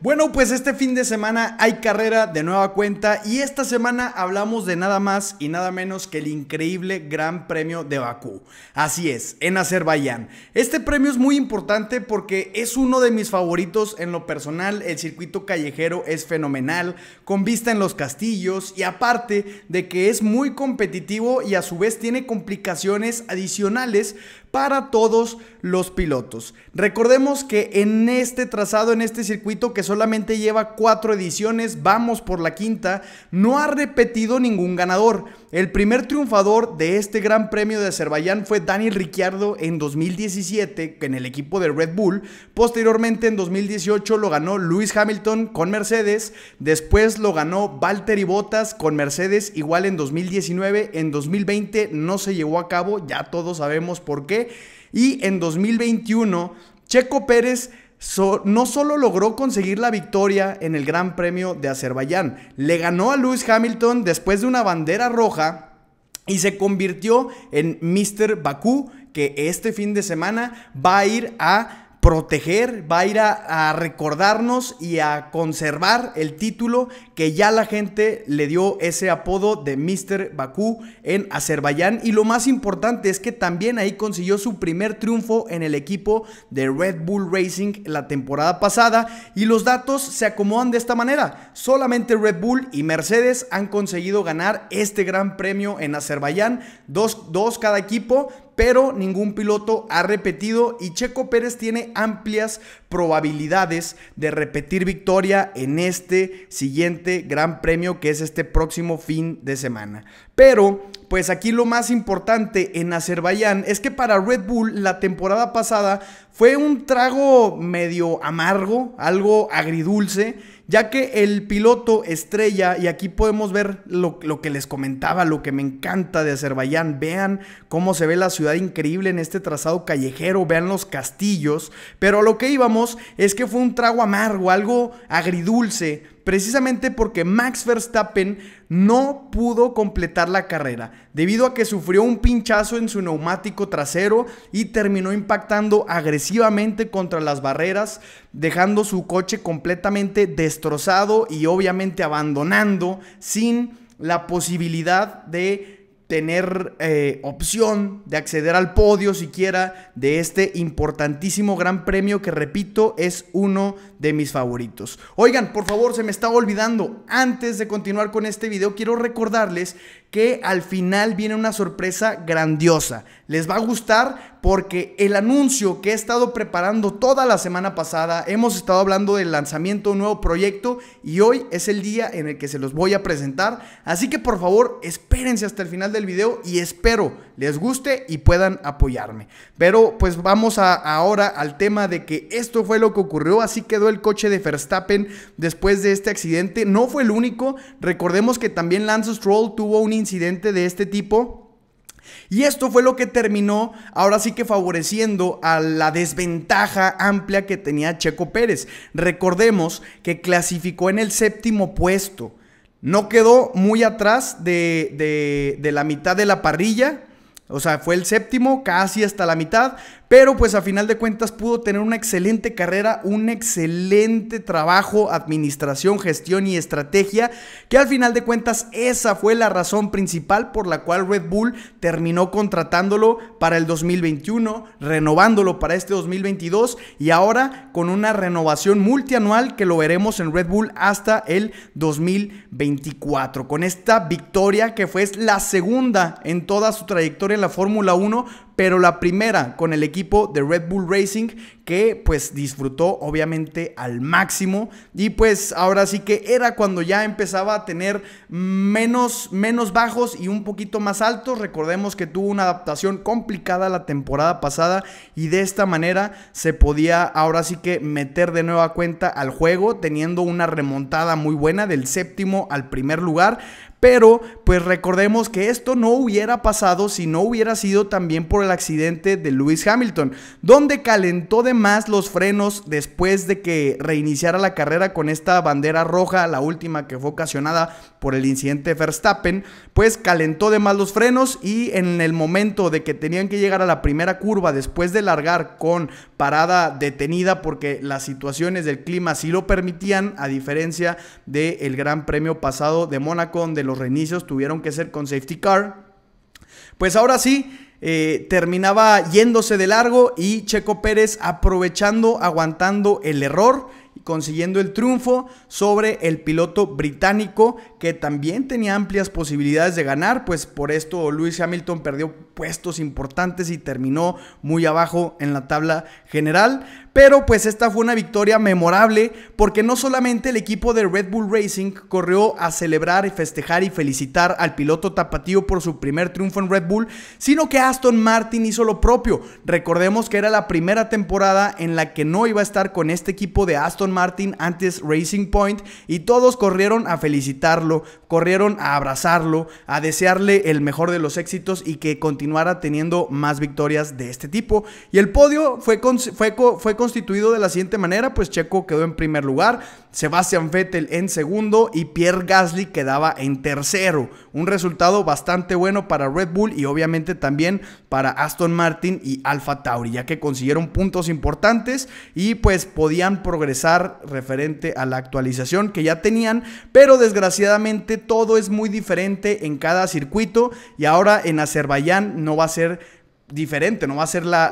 Bueno, pues este fin de semana hay carrera de nueva cuenta y esta semana hablamos de nada más y nada menos que el increíble Gran Premio de Bakú. Así es, en Azerbaiyán. Este premio es muy importante porque es uno de mis favoritos en lo personal. El circuito callejero es fenomenal, con vista en los castillos y aparte de que es muy competitivo y a su vez tiene complicaciones adicionales para todos los pilotos. Recordemos que en este trazado, en este circuito que solamente lleva cuatro ediciones, vamos por la quinta, no ha repetido ningún ganador el primer triunfador de este Gran Premio de Azerbaiyán fue Daniel Ricciardo en 2017 en el equipo de Red Bull. Posteriormente en 2018 lo ganó Lewis Hamilton con Mercedes, después lo ganó Valtteri Bottas con Mercedes igual en 2019, en 2020 no se llevó a cabo, ya todos sabemos por qué, y en 2021 Checo Pérez no solo logró conseguir la victoria en el Gran Premio de Azerbaiyán, le ganó a Lewis Hamilton después de una bandera roja y se convirtió en Mr. Bakú, que este fin de semana va a ir a proteger, va a ir a, recordarnos y a conservar el título que ya la gente le dio ese apodo de Mr. Bakú en Azerbaiyán. Y lo más importante es que también ahí consiguió su primer triunfo en el equipo de Red Bull Racing la temporada pasada. Y los datos se acomodan de esta manera. Solamente Red Bull y Mercedes han conseguido ganar este gran premio en Azerbaiyán. dos cada equipo pero ningún piloto ha repetido y Checo Pérez tiene amplias probabilidades de repetir victoria en este siguiente gran premio que es este próximo fin de semana. Pero, pues aquí lo más importante en Azerbaiyán es que para Red Bull la temporada pasada fue un trago medio amargo, algo agridulce ya que el piloto estrella, y aquí podemos ver lo, que les comentaba, lo que me encanta de Azerbaiyán, vean cómo se ve la ciudad increíble en este trazado callejero, vean los castillos, pero a lo que íbamos es que fue un trago amargo, algo agridulce, precisamente porque Max Verstappen no pudo completar la carrera, debido a que sufrió un pinchazo en su neumático trasero y terminó impactando agresivamente contra las barreras, dejando su coche completamente destrozado y obviamente abandonando sin la posibilidad de tener eh, opción de acceder al podio siquiera de este importantísimo gran premio que repito es uno de mis favoritos. Oigan, por favor, se me está olvidando, antes de continuar con este video quiero recordarles que al final viene una sorpresa grandiosa. Les va a gustar porque el anuncio que he estado preparando toda la semana pasada, hemos estado hablando del lanzamiento de un nuevo proyecto y hoy es el día en el que se los voy a presentar. Así que por favor, espérense hasta el final del video y espero les guste y puedan apoyarme. Pero pues vamos a, ahora al tema de que esto fue lo que ocurrió, así quedó el coche de Verstappen después de este accidente. No fue el único, recordemos que también Lance Stroll tuvo un incidente de este tipo y esto fue lo que terminó ahora sí que favoreciendo a la desventaja amplia que tenía Checo Pérez. Recordemos que clasificó en el séptimo puesto. No quedó muy atrás de, la mitad de la parrilla, o sea, fue el séptimo, casi hasta la mitad, pero pues a final de cuentas pudo tener una excelente carrera, un excelente trabajo, administración, gestión y estrategia, que al final de cuentas esa fue la razón principal por la cual Red Bull terminó contratándolo para el 2021, renovándolo para este 2022 y ahora con una renovación multianual que lo veremos en Red Bull hasta el 2024. Con esta victoria que fue la segunda en toda su trayectoria la Fórmula 1, pero la primera con el equipo de Red Bull Racing que pues disfrutó obviamente al máximo y pues ahora sí que era cuando ya empezaba a tener menos, menos bajos y un poquito más altos. Recordemos que tuvo una adaptación complicada la temporada pasada y de esta manera se podía ahora sí que meter de nueva cuenta al juego teniendo una remontada muy buena del séptimo al primer lugar. Pero pues recordemos que esto no hubiera pasado si no hubiera sido también por el accidente de Lewis Hamilton, donde calentó de más los frenos después de que reiniciara la carrera con esta bandera roja, la última que fue ocasionada por el incidente Verstappen, pues calentó de más los frenos y en el momento de que tenían que llegar a la primera curva después de largar con parada detenida porque las situaciones del clima sí lo permitían, a diferencia del Gran Premio pasado de Mónaco donde los reinicios tuvieron que ser con safety car. Pues ahora sí, eh, terminaba yéndose de largo y Checo Pérez aprovechando, aguantando el error y consiguiendo el triunfo sobre el piloto británico que también tenía amplias posibilidades de ganar, pues por esto Lewis Hamilton perdió puestos importantes y terminó muy abajo en la tabla general. Pero pues esta fue una victoria memorable porque no solamente el equipo de Red Bull Racing corrió a celebrar y festejar y felicitar al piloto tapatío por su primer triunfo en Red Bull, sino que Aston Martin hizo lo propio. Recordemos que era la primera temporada en la que no iba a estar con este equipo de Aston Martin antes Racing Point y todos corrieron a felicitarlo corrieron a abrazarlo, a desearle el mejor de los éxitos y que continuara teniendo más victorias de este tipo. Y el podio fue, fue, fue constituido de la siguiente manera, pues Checo quedó en primer lugar, Sebastian Vettel en segundo y Pierre Gasly quedaba en tercero. Un resultado bastante bueno para Red Bull y obviamente también para Aston Martin y Alfa Tauri, ya que consiguieron puntos importantes y pues podían progresar referente a la actualización que ya tenían, pero desgraciadamente todo es muy diferente en cada circuito y ahora en Azerbaiyán no va a ser diferente, no va a ser la,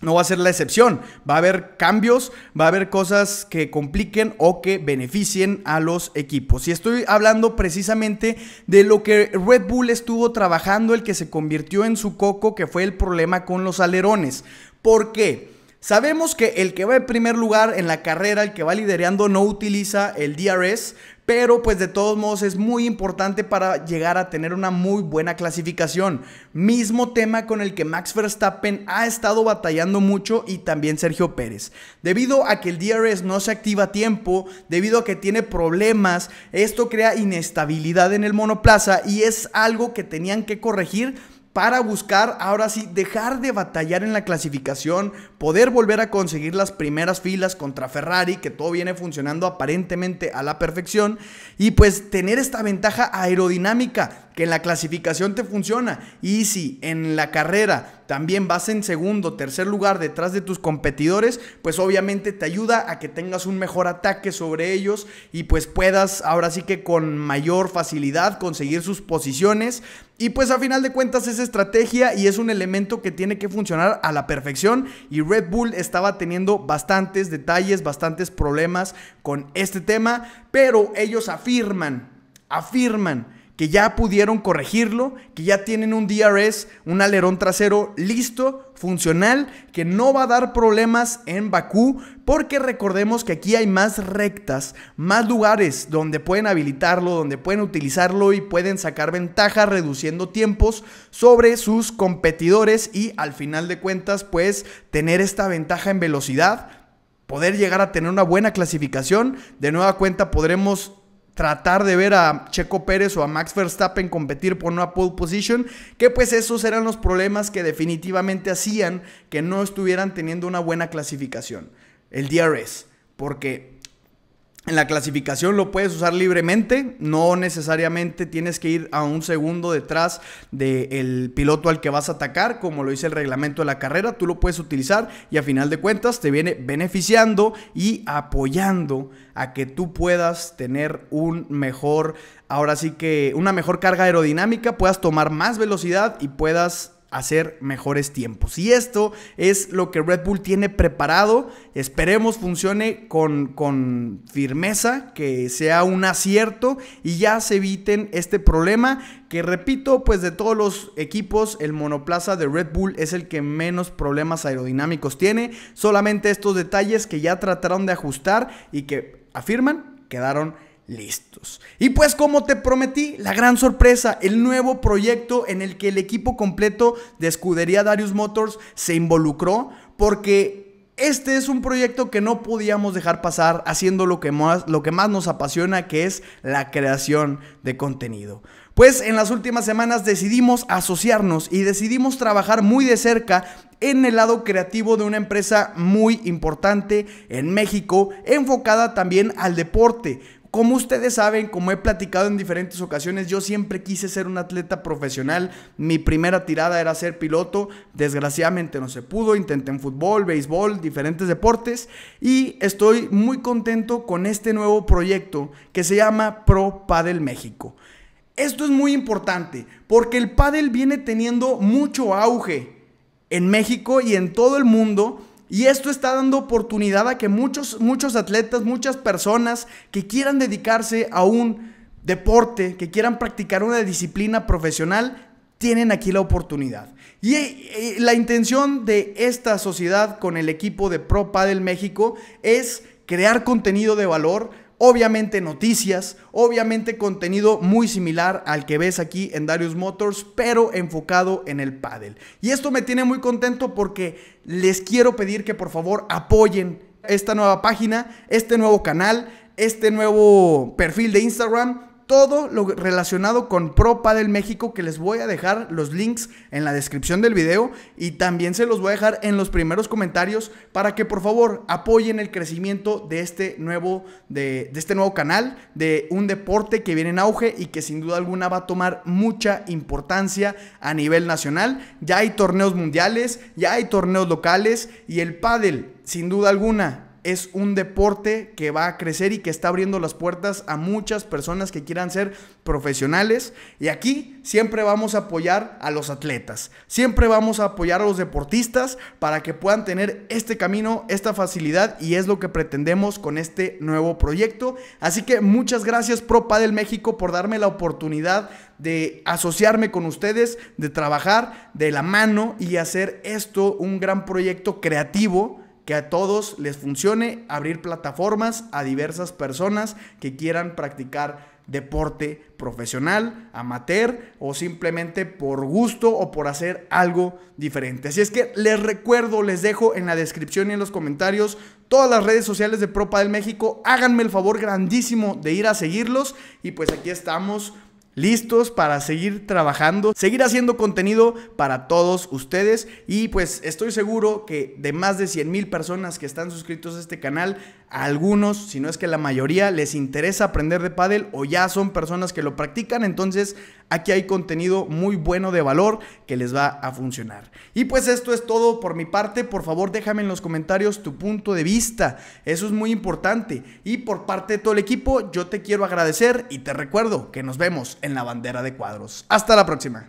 no va a ser la excepción. Va a haber cambios, va a haber cosas que compliquen o que beneficien a los equipos. Y estoy hablando precisamente de lo que Red Bull estuvo trabajando, el que se convirtió en su coco, que fue el problema con los alerones. ¿Por qué? Sabemos que el que va en primer lugar en la carrera, el que va liderando, no utiliza el DRS, pero pues de todos modos es muy importante para llegar a tener una muy buena clasificación. Mismo tema con el que Max Verstappen ha estado batallando mucho y también Sergio Pérez. Debido a que el DRS no se activa a tiempo, debido a que tiene problemas, esto crea inestabilidad en el monoplaza y es algo que tenían que corregir para buscar ahora sí dejar de batallar en la clasificación, poder volver a conseguir las primeras filas contra Ferrari, que todo viene funcionando aparentemente a la perfección, y pues tener esta ventaja aerodinámica que en la clasificación te funciona. Y si en la carrera también vas en segundo, tercer lugar detrás de tus competidores, pues obviamente te ayuda a que tengas un mejor ataque sobre ellos y pues puedas ahora sí que con mayor facilidad conseguir sus posiciones. Y pues a final de cuentas es estrategia y es un elemento que tiene que funcionar a la perfección y Red Bull estaba teniendo bastantes detalles, bastantes problemas con este tema, pero ellos afirman, afirman que ya pudieron corregirlo, que ya tienen un DRS, un alerón trasero listo, funcional, que no va a dar problemas en Bakú, porque recordemos que aquí hay más rectas, más lugares donde pueden habilitarlo, donde pueden utilizarlo y pueden sacar ventaja reduciendo tiempos sobre sus competidores y al final de cuentas pues tener esta ventaja en velocidad poder llegar a tener una buena clasificación. De nueva cuenta podremos tratar de ver a Checo Pérez o a Max Verstappen competir por una pole position, que pues esos eran los problemas que definitivamente hacían que no estuvieran teniendo una buena clasificación, el DRS, porque en la clasificación lo puedes usar libremente, no necesariamente tienes que ir a un segundo detrás del piloto al que vas a atacar, como lo dice el reglamento de la carrera, tú lo puedes utilizar y a final de cuentas te viene beneficiando y apoyando a que tú puedas tener un mejor, ahora sí que una mejor carga aerodinámica, puedas tomar más velocidad y puedas hacer mejores tiempos. Y esto es lo que Red Bull tiene preparado. Esperemos funcione con, con firmeza, que sea un acierto y ya se eviten este problema que repito, pues de todos los equipos, el monoplaza de Red Bull es el que menos problemas aerodinámicos tiene. Solamente estos detalles que ya trataron de ajustar y que afirman quedaron listos. Y pues como te prometí, la gran sorpresa, el nuevo proyecto en el que el equipo completo de escudería Darius Motors se involucró porque este es un proyecto que no podíamos dejar pasar haciendo lo que más, lo que más nos apasiona, que es la creación de contenido. Pues en las últimas semanas decidimos asociarnos y decidimos trabajar muy de cerca en el lado creativo de una empresa muy importante en México, enfocada también al deporte. Como ustedes saben, como he platicado en diferentes ocasiones, yo siempre quise ser un atleta profesional. Mi primera tirada era ser piloto. Desgraciadamente no se pudo. Intenté en fútbol, béisbol, diferentes deportes. Y estoy muy contento con este nuevo proyecto que se llama Pro Padel México. Esto es muy importante porque el pádel viene teniendo mucho auge en México y en todo el mundo y esto está dando oportunidad a que muchos, muchos atletas, muchas personas que quieran dedicarse a un deporte, que quieran practicar una disciplina profesional, tienen aquí la oportunidad. Y eh, eh, la intención de esta sociedad con el equipo de Pro Padel México es crear contenido de valor, obviamente noticias, obviamente contenido muy similar al que ves aquí en Darius Motors, pero enfocado en el paddle. Y esto me tiene muy contento porque les quiero pedir que por favor apoyen esta nueva página, este nuevo canal, este nuevo perfil de Instagram todo lo relacionado con Pro Padel México que les voy a dejar los links en la descripción del video y también se los voy a dejar en los primeros comentarios para que por favor apoyen el crecimiento de este nuevo, de este nuevo canal, de un deporte que viene en auge y que sin duda alguna va a tomar mucha importancia a nivel nacional. Ya hay torneos mundiales, ya hay torneos locales y el pádel, sin duda alguna, es un deporte que va a crecer y que está abriendo las puertas a muchas personas que quieran ser profesionales. Y aquí siempre vamos a apoyar a los atletas, siempre vamos a apoyar a los deportistas para que puedan tener este camino, esta facilidad y es lo que pretendemos con este nuevo proyecto. Así que muchas gracias Propa del México por darme la oportunidad de asociarme con ustedes, de trabajar de la mano y hacer esto un gran proyecto creativo que a todos les funcione abrir plataformas a diversas personas que quieran practicar deporte profesional, amateur o simplemente por gusto o por hacer algo diferente. Así es que les recuerdo, les dejo en la descripción y en los comentarios todas las redes sociales de Propa del México. Háganme el favor grandísimo de ir a seguirlos y pues aquí estamos listos para seguir trabajando, seguir haciendo contenido para todos ustedes y pues estoy seguro que de más de 100 mil personas que están suscritos a este canal, algunos, si no es que la mayoría, les interesa aprender de pádel o ya son personas que lo practican, entonces Aquí hay contenido muy bueno de valor que les va a funcionar. Y pues esto es todo por mi parte. Por favor, déjame en los comentarios tu punto de vista. Eso es muy importante. Y por parte de todo el equipo, yo te quiero agradecer y te recuerdo que nos vemos en la bandera de cuadros. Hasta la próxima.